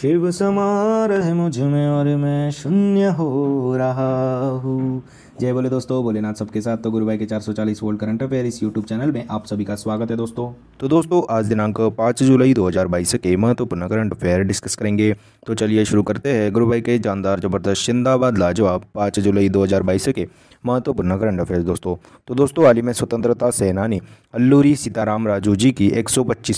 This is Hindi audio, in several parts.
शिव समार है मुझ में और मैं शून्य हो रहा हूँ जय बोले दोस्तों भोलेनाथ सबके साथ तो गुरु भाई के 440 वोल्ट करंट अफेयर इस यूट्यूब चैनल में आप सभी का स्वागत है दोस्तों तो दोस्तों आज दिनांक 5 जुलाई 2022 के महत्वपूर्ण तो करंट अफेयर डिस्कस करेंगे तो चलिए शुरू करते हैं गुरु भाई के जानदार जबरदस्त शिंदाबाद लाजवाब पाँच जुलाई 2022 के महत्वपूर्ण तो करंट अफेयर दोस्तों तो दोस्तों हाल ही में स्वतंत्रता सेनानी अल्लूरी सीताराम राजू जी की एक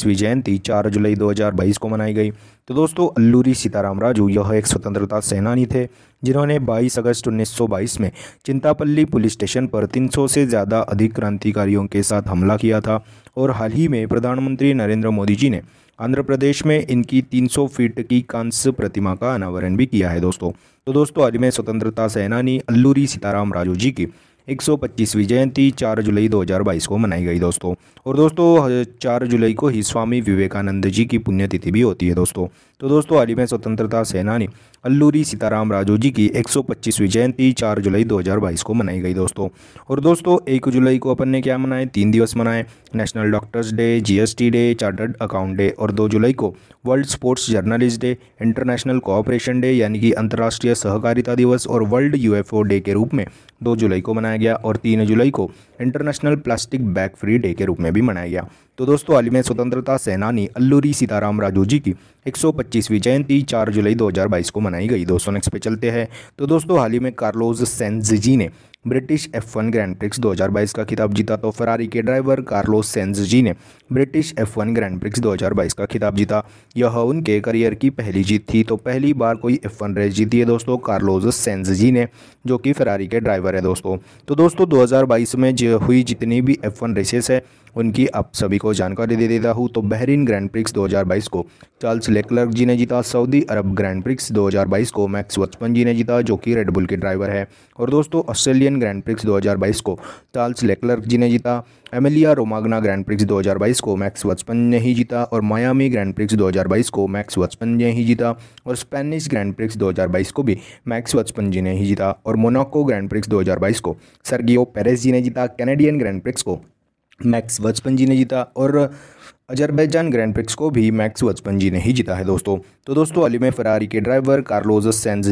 जयंती चार जुलाई दो को मनाई गई तो दोस्तों अल्लूरी सीताराम राजू यह एक स्वतंत्रता सेनानी थे जिन्होंने 22 अगस्त 1922 में चिंतापल्ली पुलिस स्टेशन पर 300 से ज़्यादा अधिक क्रांतिकारियों के साथ हमला किया था और हाल ही में प्रधानमंत्री नरेंद्र मोदी जी ने आंध्र प्रदेश में इनकी 300 फीट की कांस्य प्रतिमा का अनावरण भी किया है दोस्तों तो दोस्तों आज मैं स्वतंत्रता सेनानी अल्लूरी सीताराम राजू जी की 125वीं जयंती 4 जुलाई 2022 को मनाई गई दोस्तों और दोस्तों 4 जुलाई को ही स्वामी विवेकानंद जी की पुण्यतिथि भी होती है दोस्तों तो दोस्तों आज में स्वतंत्रता सेनानी अल्लूरी सीताराम राजू जी की 125वीं जयंती 4 जुलाई 2022 को मनाई गई दोस्तों और दोस्तों एक जुलाई को अपन ने क्या मनाए तीन दिवस मनाए national doctors day GST day chartered account day और दो जुलाई को world sports journalist day international cooperation day यानी कि अंतर्राष्ट्रीय सहकारिता दिवस और वर्ल्ड यू डे के रूप में दो जुलाई को मनाया गया और तीन जुलाई को international plastic bag free day के रूप में भी मनाया गया तो दोस्तों हाल में स्वतंत्रता सेनानी अल्लूरी सीताराम राजू जी की 125वीं जयंती 4 जुलाई 2022 को मनाई गई दोस्तों नेक्स्ट पे चलते हैं तो दोस्तों हाल ही में कार्लोज सेंज जी ने British F one grand prix 2022 का खिताब जीता तो फरारी के ड्राइवर कार्लोस सेंज जी ने British F one grand prix 2022 का खिताब जीता यह उनके करियर की पहली जीत थी तो पहली बार कोई एफ वन रेस जीती है दोस्तों कार्लोस सेंस जी ने जो कि फरारी के ड्राइवर है दोस्तों तो दोस्तों 2022 में हुई जितनी भी एफ वन रेसेस है उनकी आप सभी को जानकारी दे देता हूँ तो बहरीन ग्रैंड प्रिक्स 2022 को चार्ल्स लेक्लर्क जी ने जीता सऊदी अरब ग्रैंड प्रिक्स 2022 को मैक्स वचपन जी ने जीता जो कि रेडबुल के ड्राइवर है और दोस्तों ऑस्ट्रेलिया बहरीन ग्रैंड प्रिक्स 2022 को चार्ल्स लेकलर्क जी ने जीता एमिलिया रोमागना ग्रैंड प्रिक्स 2022 को मैक्स वचपन ने ही जीता और मायामी ग्रैंड प्रिक्स 2022 को मैक्स वचपन ने ही जीता और स्पेनिश ग्रैंड प्रिक्स 2022 को भी मैक्स वचपन जी ने ही जीता और मोनाको ग्रैंड प्रिक्स 2022 को सर्गियो पेरेस जी ने जीता कैनेडियन ग्रैंड प्रिक्स को मैक्स वचपन जी ने जीता और अजरबैजान ग्रैंड प्रिक्स को भी मैक्स जी ने ही जीता है दोस्तों तो दोस्तों अली में फरारी के ड्राइवर कार्लोज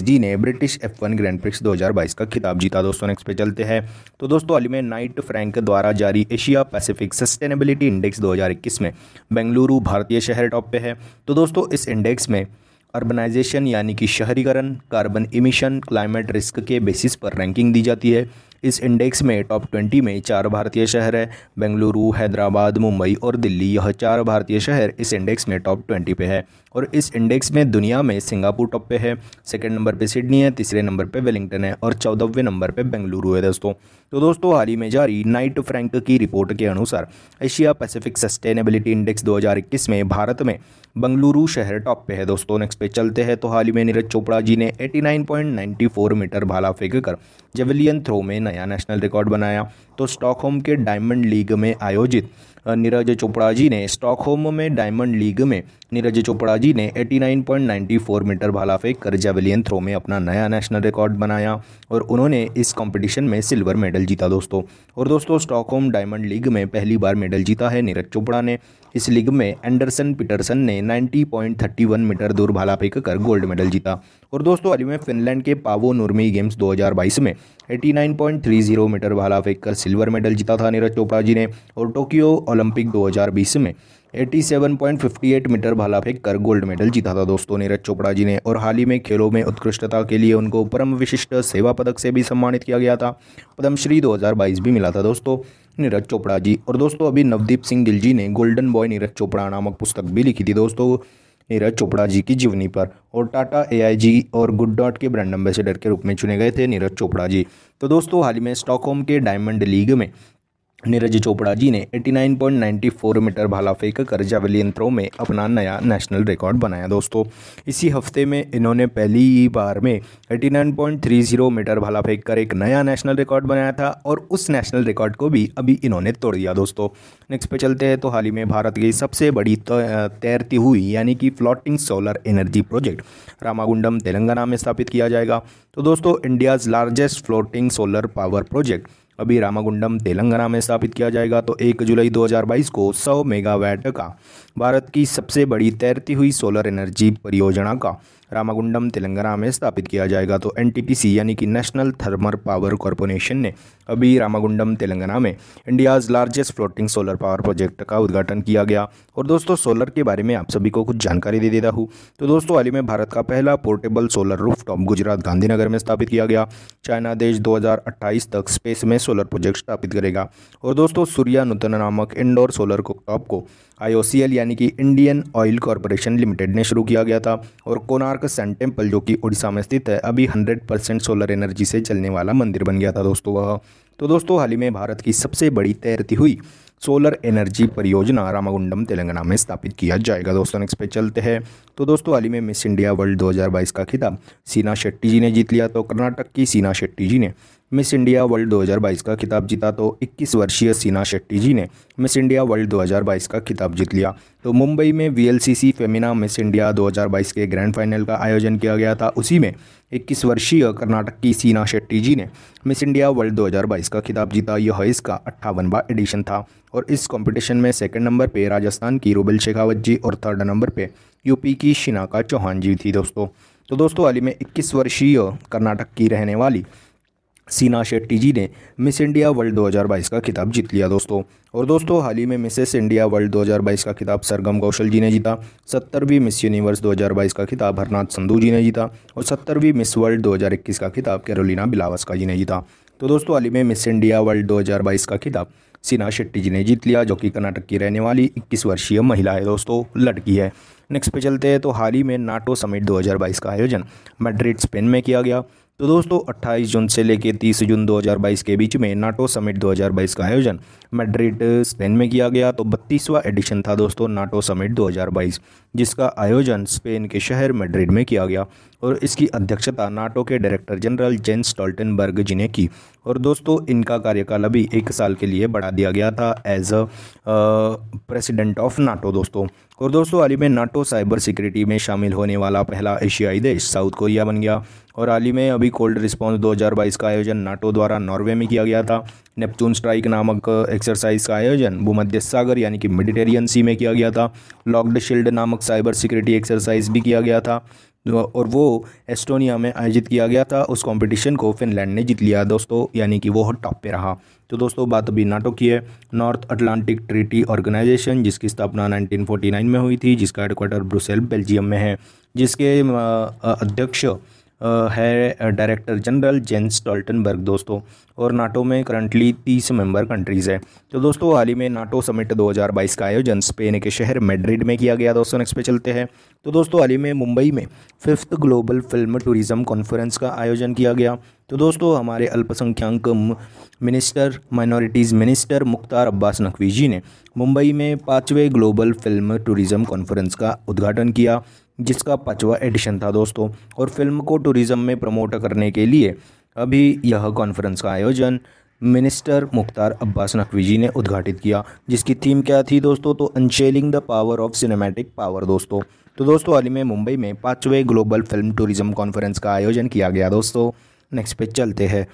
जी ने British F one grand prix 2022 का खिताब जीता दोस्तों नेक्स्ट पे चलते हैं तो दोस्तों अली में नाइट फ्रैंक द्वारा जारी एशिया पैसिफिक सस्टेनेबिलिटी इंडेक्स इक्कीस में बेंगलुरु भारतीय शहर टॉप पे है तो दोस्तों इस इंडेक्स में अर्बनाइजेशन यानी कि शहरीकरण कार्बन इमिशन क्लाइमेट रिस्क के बेसिस पर रैंकिंग दी जाती है इस इंडेक्स में टॉप ट्वेंटी में चार भारतीय शहर है बेंगलुरु हैदराबाद मुंबई और दिल्ली यह चार भारतीय शहर इस इंडेक्स में टॉप ट्वेंटी पे है और इस इंडेक्स में दुनिया में सिंगापुर टॉप पे है सेकेंड नंबर पे सिडनी है तीसरे नंबर पे वेलिंगटन है और चौदहवें नंबर पे बेंगलुरु है दोस्तों तो दोस्तों हाल ही में जारी नाइट फ्रैंक की रिपोर्ट के अनुसार एशिया पैसिफिक सस्टेनेबिलिटी इंडेक्स दो में भारत में बंगलुरु शहर टॉप पे है दोस्तों नेक्स्ट पे चलते हैं तो हाल ही में नीरज चोपड़ा जी ने 89.94 मीटर भाला फेंक कर जेवलियन थ्रो में नया नेशनल रिकॉर्ड बनाया तो स्टॉकहोम के डायमंड लीग में आयोजित नीरज चोपड़ा जी ने स्टॉकहोम में डायमंड लीग में नीरज चोपड़ा जी ने 89.94 मीटर भाला फेंक कर जेवलियन थ्रो में अपना नया नेशनल रिकॉर्ड बनाया और उन्होंने इस कंपटीशन में सिल्वर मेडल जीता दोस्तों और दोस्तों स्टॉकहोम डायमंड लीग में पहली बार मेडल जीता है नीरज चोपड़ा ने इस लीग में एंडरसन पीटरसन ने 90.31 मीटर दूर भाला फेंक कर गोल्ड मेडल जीता और दोस्तों हाल में फिनलैंड के पावो नुर्मी गेम्स 2022 में 89.30 मीटर भाला फेंक कर सिल्वर मेडल जीता था नीरज चोपड़ा जी ने और टोक्यो ओलंपिक 2020 में 87.58 मीटर भाला फेंक कर गोल्ड मेडल जीता था दोस्तों नीरज चोपड़ा जी ने और हाल ही में खेलों में उत्कृष्टता के लिए उनको परम विशिष्ट सेवा पदक से भी सम्मानित किया गया था पद्मश्री 2022 भी मिला था दोस्तों नीरज चोपड़ा जी और दोस्तों अभी नवदीप सिंह गिल जी ने गोल्डन बॉय नीरज चोपड़ा नामक पुस्तक भी लिखी थी दोस्तों नीरज चोपड़ा जी की जीवनी पर और टाटा ए और गुड डॉट के ब्रांड एम्बेसडर के रूप में चुने गए थे नीरज चोपड़ा जी तो दोस्तों हाल ही में स्टॉकहोम के डायमंड लीग में नीरज चोपड़ा जी ने 89.94 मीटर भाला फेंक कर जावेलिन थ्रो में अपना नया नेशनल रिकॉर्ड बनाया दोस्तों इसी हफ्ते में इन्होंने पहली बार में 89.30 मीटर भाला फेंक कर एक नया नेशनल रिकॉर्ड बनाया था और उस नेशनल रिकॉर्ड को भी अभी इन्होंने तोड़ दिया दोस्तों नेक्स्ट पे चलते हैं तो हाल ही में भारत की सबसे बड़ी तैरती हुई यानी कि floating solar energy project Ramagundam Telangana में स्थापित किया जाएगा तो दोस्तों India's largest floating solar power project अभी रामागुंडम तेलंगाना में स्थापित किया जाएगा तो एक जुलाई 2022 को 100 मेगावाट का भारत की सबसे बड़ी तैरती हुई सोलर एनर्जी परियोजना का रामागुंडम तेलंगाना में स्थापित किया जाएगा तो एनटीपीसी यानी कि नेशनल थर्मल पावर कॉरपोरेशन ने अभी रामागुंडम तेलंगाना में India's largest floating solar power project का उद्घाटन किया गया और दोस्तों सोलर के बारे में आप सभी को कुछ जानकारी दे देता हूँ तो दोस्तों हाल ही में भारत का पहला portable solar rooftop Gujarat Gandhinagar में स्थापित किया गया चाइना देश दो तक स्पेस में सोलर प्रोजेक्ट स्थापित करेगा और दोस्तों सूर्या नूतन नामक इंडोर सोलर कुकटॉप को आईओसीएल यानी कि इंडियन ऑयल कॉरपोरेशन लिमिटेड ने शुरू किया गया था और कोनार्क सन टेम्पल जो कि उड़ीसा में स्थित है अभी हंड्रेड परसेंट सोलर एनर्जी से चलने वाला मंदिर बन गया था दोस्तों वह तो दोस्तों हाल ही में भारत की सबसे बड़ी तैरती हुई सोलर एनर्जी परियोजना रामागुंडम तेलंगाना में स्थापित किया जाएगा दोस्तों नेक्स्ट पे चलते हैं तो दोस्तों हाल ही में मिस इंडिया वर्ल्ड 2022 का खिताब सीना शेट्टी जी ने जीत लिया तो कर्नाटक की सीना शेट्टी जी ने मिस इंडिया वर्ल्ड 2022 का खिताब जीता तो 21 वर्षीय सीना शेट्टी जी ने मिस इंडिया वर्ल्ड 2022 का खिताब जीत लिया तो मुंबई में वीएलसीसी फेमिना मिस इंडिया 2022 के ग्रैंड फाइनल का आयोजन किया गया था उसी में 21 वर्षीय कर्नाटक की सीना शेट्टी जी ने मिस इंडिया वर्ल्ड 2022 का खिताब जीता यह इसका अट्ठावनवा एडिशन था और इस कॉम्पिटिशन में सेकेंड नंबर पर राजस्थान की रूबल शेखावत जी और थर्ड नंबर पर यूपी की शिनाका चौहान जी थी दोस्तों तो दोस्तों हाल ही में इक्कीस वर्षीय कर्नाटक की रहने वाली सीना शेट्टी जी ने मिस इंडिया वर्ल्ड 2022 का खिताब जीत लिया दोस्तों और दोस्तों हाल ही में मिसेस इंडिया वर्ल्ड 2022 का खिताब सरगम कौशल जी ने जीता सत्तरवीं मिस यूनिवर्स 2022 का खिताब हरनाथ संधू जी ने जीता और सत्तरवीं मिस वर्ल्ड 2021 का खिताब कैरोलिना बिलावस्का जी ने जीता तो दोस्तों हाल ही में मिस इंडिया वर्ल्ड दो का खिताब सीना शेट्टी जी ने जीत लिया जो कि कर्नाटक की रहने वाली इक्कीस वर्षीय महिला है दोस्तों लड़की है नेक्स्ट पे चलते हैं तो हाल ही में नाटो समिट 2022 का आयोजन मैड्रिड स्पेन में किया गया तो दोस्तों 28 जून से लेकर 30 जून 2022 के बीच में नाटो समिट 2022 का आयोजन मैड्रिड स्पेन में किया गया तो बत्तीसवां एडिशन था दोस्तों नाटो समिट 2022 जिसका आयोजन स्पेन के शहर मेड्रिड में किया गया और इसकी अध्यक्षता नाटो के director general Jens Stoltenberg ji ने की और दोस्तों इनका कार्यकाल अभी एक साल के लिए बढ़ा दिया गया था as a president of NATO दोस्तों और दोस्तों हाल ही में नाटो साइबर सिक्योरिटी में शामिल होने वाला पहला एशियाई देश साउथ कोरिया बन गया और हाल ही में अभी कोल्ड रिस्पॉन्स दो का आयोजन नाटो द्वारा नॉर्वे में किया गया था नेपचून स्ट्राइक नामक एक्सरसाइज का आयोजन भूमध्य सागर यानी कि मेडिटेरियन सी में किया गया था लॉकड शील्ड नामक साइबर सिक्योरिटी एक्सरसाइज भी किया गया था और वो एस्टोनिया में आयोजित किया गया था उस कंपटीशन को फिनलैंड ने जीत लिया दोस्तों यानी कि वो टॉप पे रहा तो दोस्तों बात अभी नाटो की है नॉर्थ अटलांटिक ट्रीटी ऑर्गेनाइजेशन जिसकी स्थापना 1949 में हुई थी जिसका हेडक्वार्टर ब्रुसेल बेल्जियम में है जिसके अध्यक्ष है डायरेक्टर जनरल जेंस टॉल्टनबर्ग दोस्तों और नाटो में करंटली तीस मेंबर कंट्रीज़ है तो दोस्तों हाल ही में नाटो समिट 2022 का आयोजन स्पेन के शहर मेड्रिड में किया गया दोस्तों नेक्स्ट पे चलते हैं तो दोस्तों हाल ही में मुंबई में fifth global film tourism conference का आयोजन किया गया तो दोस्तों हमारे अल्पसंख्यक minister minorities minister Mukhtar Abbas Naqvi ji ने मुंबई में पाँचवें ग्लोबल फिल्म टूरिज़्म कॉन्फ्रेंस का उद्घाटन किया जिसका पाँचवा एडिशन था दोस्तों और फिल्म को टूरिज़म में प्रमोट करने के लिए अभी यह कॉन्फ्रेंस का आयोजन मिनिस्टर मुख्तार अब्बास नकवी जी ने उद्घाटित किया जिसकी थीम क्या थी दोस्तों तो unleashing the power of cinematic power दोस्तों तो दोस्तों हाल ही में मुंबई में पाँचवें ग्लोबल फिल्म टूरिज़्म कॉन्फ्रेंस का आयोजन किया गया दोस्तों नेक्स्ट पे चलते हैं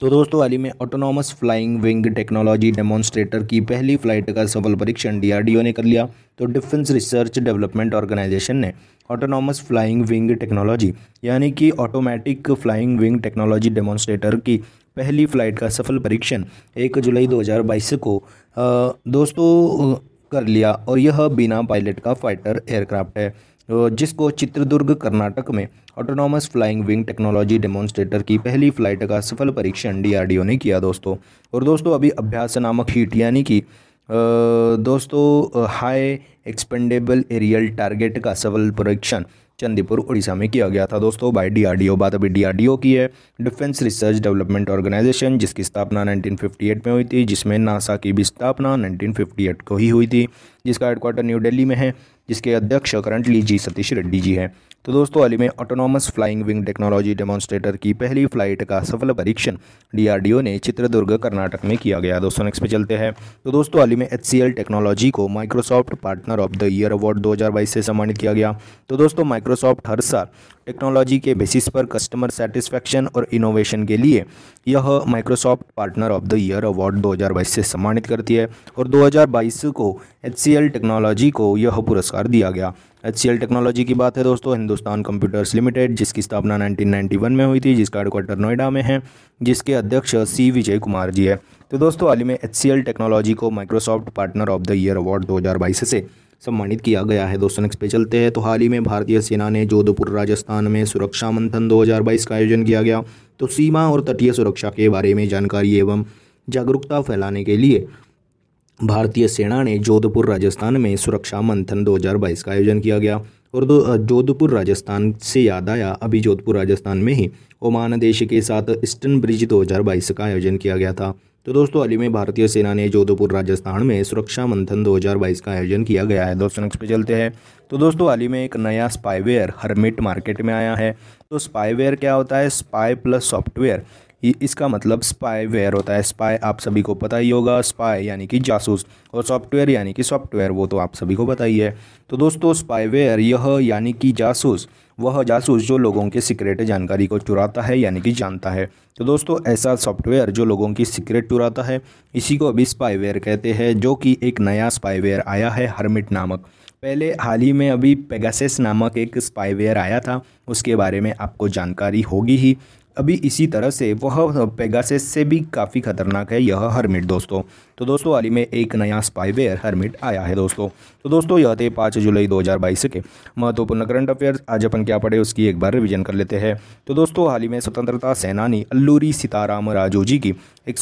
तो दोस्तों हाल ही में autonomous flying wing technology demonstrator की पहली फ्लाइट का सफल परीक्षण डीआरडीओ ने कर लिया तो डिफेंस रिसर्च डेवलपमेंट ऑर्गेनाइजेशन ने ऑटोनॉमस फ्लाइंग विंग टेक्नोलॉजी यानी कि automatic flying wing technology demonstrator की पहली फ्लाइट का सफल परीक्षण एक जुलाई दो को आ, दोस्तों कर लिया और यह बिना पायलट का फाइटर एयरक्राफ्ट है जिसको चित्रदुर्ग कर्नाटक में autonomous flying wing technology demonstrator की पहली फ्लाइट का सफल परीक्षण डीआरडीओ ने किया दोस्तों और दोस्तों अभी अभ्यास नामक हीट यानी कि दोस्तों हाई एक्सपेंडेबल एरियल टारगेट का सफल परीक्षण चंदीपुर उड़ीसा में किया गया था दोस्तों बाय डीआरडीओ बात अभी डीआरडीओ की है डिफेंस रिसर्च डेवलपमेंट ऑर्गेनाइजेशन जिसकी स्थापना 1958 में हुई थी जिसमें नासा की भी स्थापना 1958 को ही हुई थी जिसका हेडक्वार्टर न्यू दिल्ली में है जिसके अध्यक्ष करंटली जी सतीश रेड्डी जी हैं तो दोस्तों अली में autonomous flying wing technology demonstrator की पहली फ्लाइट का सफल परीक्षण डीआरडीओ ने चित्रदुर्ग कर्नाटक में किया गया दोस्तों नेक्स्ट पे चलते हैं तो दोस्तों अली में एच टेक्नोलॉजी को Microsoft partner of the year award दो से सम्मानित किया गया तो दोस्तों माइक्रोसॉफ्ट हर साल टेक्नोलॉजी के बेसिस पर कस्टमर सेटिस्फैक्शन और इनोवेशन के लिए यह Microsoft partner of the year award 2022 से सम्मानित करती है और 2022 को एच टेक्नोलॉजी को यह पुरस्कार कर दिया गया एच टेक्नोलॉजी की बात है दोस्तों हिंदुस्तान कंप्यूटर्स लिमिटेड जिसकी स्थापना 1991 में हुई थी जिसका हेडक्वार्टर नोएडा में है जिसके अध्यक्ष सी विजय कुमार जी है तो दोस्तों हाल ही में एच टेक्नोलॉजी को Microsoft partner of the year award दो से सम्मानित किया गया है दोस्तों नेक्स्ट पे चलते हैं तो हाल ही में भारतीय सेना ने जोधपुर राजस्थान में सुरक्षा मंथन 2022 का आयोजन किया गया तो सीमा और तटीय सुरक्षा के बारे में जानकारी एवं जागरूकता फैलाने के लिए भारतीय सेना ने जोधपुर राजस्थान में सुरक्षा मंथन 2022 का आयोजन किया गया और दो जोधपुर राजस्थान से याद आया अभी जोधपुर राजस्थान में ही ओमान देश के साथ ईस्टर्न ब्रिज 2022 का आयोजन किया गया था तो दोस्तों अली में भारतीय सेना ने जोधपुर राजस्थान में सुरक्षा मंथन 2022 का आयोजन किया गया है दोस्तों नेक्स्ट पे चलते हैं तो दोस्तों अली में एक नया स्पाईवेयर हरमिट मार्केट में आया है तो स्पाईवेयर क्या होता है स्पाई प्लस सॉफ्टवेयर ये इसका मतलब स्पाईवेयर होता है स्पाई आप सभी को पता ही होगा स्पाई यानी कि जासूस और सॉफ्टवेयर यानी कि सॉफ्टवेयर वो तो आप सभी को पता ही है तो दोस्तों स्पाईवेयर यह यानी कि जासूस वह जासूस जो लोगों के सीक्रेट जानकारी को चुराता है यानी कि जानता है तो दोस्तों ऐसा सॉफ्टवेयर जो लोगों की सीक्रेट चुराता है इसी को अभी स्पाईवेयर कहते हैं जो कि एक नया स्पाईवेयर आया है हरमिट नामक पहले हाल ही में अभी पेगासेस नामक एक स्पाईवेयर आया था उसके बारे में आपको जानकारी होगी ही अभी इसी तरह से वह पेगासेस से भी काफ़ी खतरनाक है यह हरमिट दोस्तों तो दोस्तों हाल ही में एक नया स्पाईवेयर हरमिट आया है दोस्तों तो दोस्तों यह थे पाँच जुलाई 2022 के महत्वपूर्ण करंट अफेयर्स आज अपन क्या पढ़े उसकी एक बार रिविजन कर लेते हैं तो दोस्तों हाल ही में स्वतंत्रता सेनानी अल्लूरी सीताराम राजू जी की एक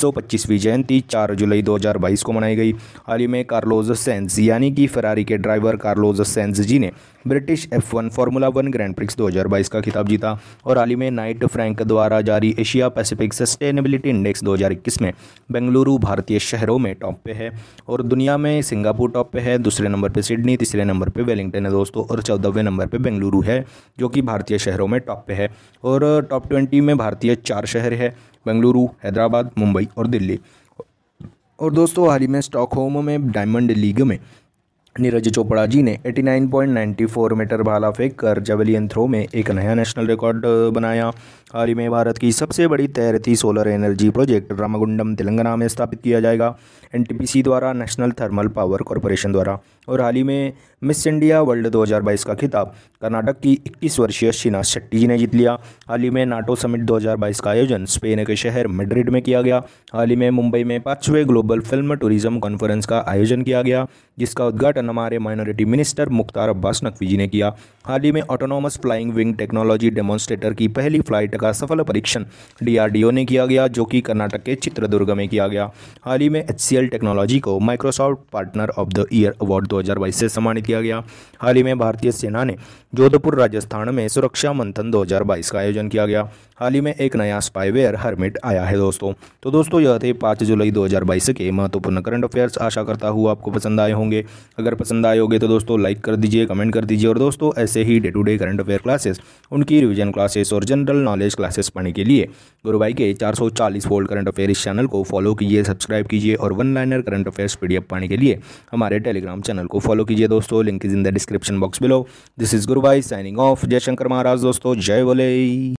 जयंती चार जुलाई दो को मनाई गई हाल ही में कार्लोज सेंस यानी कि फरारी के ड्राइवर कार्लोज सेंस जी ने British F one formula one grand prix 2022 का खिताब जीता और हाल ही में नाइट फ्रैंक द्वारा जारी एशिया पैसिफिक सस्टेनेबिलिटी इंडेक्स 2021 में बेंगलुरु भारतीय शहरों में टॉप पे है और दुनिया में सिंगापुर टॉप पे है दूसरे नंबर पे सिडनी तीसरे नंबर पे वेलिंगटन है दोस्तों और चौदहवें नंबर पे बेंगलुरु है जो कि भारतीय शहरों में टॉप पे है और टॉप ट्वेंटी में भारतीय चार शहर है बेंगलुरु हैदराबाद मुंबई और दिल्ली और दोस्तों हाल ही में स्टॉकहोम में डायमंड लीग में नीरज चोपड़ा जी ने 89.94 मीटर भाला फेंक कर जेवलियन थ्रो में एक नया नेशनल रिकॉर्ड बनाया हाल ही में भारत की सबसे बड़ी तैरती solar energy project Ramagundam Telangana में स्थापित किया जाएगा एनटीपीसी द्वारा नेशनल थर्मल पावर कॉरपोरेशन द्वारा और हाल ही में मिस इंडिया वर्ल्ड 2022 का खिताब कर्नाटक की 21 वर्षीय शीना शेट्टी जी ने जीत लिया हाल ही में नाटो समिट 2022 का आयोजन स्पेन के शहर मेड्रिड में किया गया हाल ही में मुंबई में पाँचवें ग्लोबल फिल्म टूरिज्म कॉन्फ्रेंस का आयोजन किया गया जिसका उद्घाटन हमारे माइनॉरिटी मिनिस्टर मुख्तार अब्बास नकवी जी ने किया हाल ही में autonomous flying wing technology demonstrator की पहली फ्लाइट का सफल परीक्षण डीआरडीओ ने किया गया जो कि कर्नाटक के चित्रदुर्ग में किया गया हाल ही में एच टेक्नोलॉजी को Microsoft partner of the year award दो से सम्मानित किया गया हाल ही में भारतीय सेना ने जोधपुर राजस्थान में सुरक्षा मंथन 2022 का आयोजन किया गया हाल ही में एक नया स्पाईवेयर हरमिट आया है दोस्तों तो दोस्तों यह थे पाँच जुलाई 2022 के महत्वपूर्ण करंट अफेयर्स आशा करता हूँ आपको पसंद आए होंगे अगर पसंद आए होंगे तो दोस्तों लाइक कर दीजिए कमेंट कर दीजिए और दोस्तों ऐसे ही day to day current affair classes उनकी रिविजन क्लासेस और जनरल नॉलेज क्लासेस पढ़ने के लिए गुरु भाई के चालीस फोल्ड करंट अफेयर इस चैनल को फॉलो कीजिए सब्सक्राइब कीजिए और one liner current affairs PDF पाने के लिए हमारे टेलीग्राम चैनल को फॉलो कीजिए दोस्तों दोस्तों link is in the description box below this is Guru Bhai signing off Jaishankar महाराज दोस्तों जय बोले